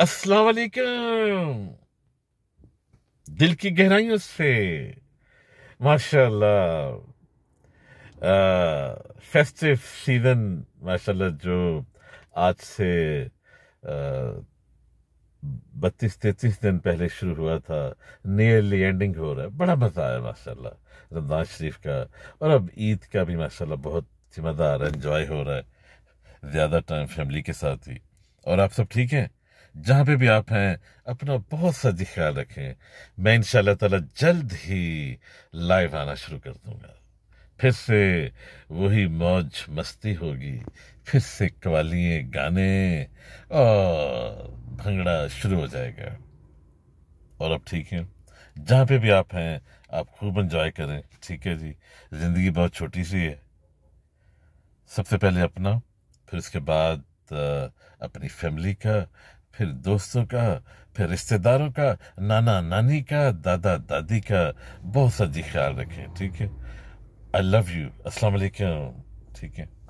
अस्सलाम वालेकुम दिल की गहराइयों से माशाल्लाह फेस्टिव सीजन माशाल्लाह जो आज से बत्तीस तैतीस दिन पहले शुरू हुआ था नियरली एंडिंग हो रहा है बड़ा मज़ा आया माशाल्लाह रमज़ान शरीफ का और अब ईद का भी माशाल्लाह बहुत ही मज़ा आ रहा है इन्जॉय हो रहा है ज़्यादा टाइम फैमिली के साथ ही और आप सब ठीक हैं जहाँ पे भी आप हैं अपना बहुत सा ख्याल रखें मैं इन ताला जल्द ही लाइव आना शुरू कर दूंगा फिर से वही मौज मस्ती होगी फिर से कवालिए गाने और भंगड़ा शुरू हो जाएगा और अब ठीक है जहाँ पे भी आप हैं आप खूब इंजॉय करें ठीक है जी ज़िंदगी बहुत छोटी सी है सबसे पहले अपना फिर उसके बाद अपनी फैमिली का फिर दोस्तों का फिर रिश्तेदारों का नाना नानी का दादा दादी का बहुत सा जी ख्याल रखें ठीक है आई लव यू असलकम ठीक है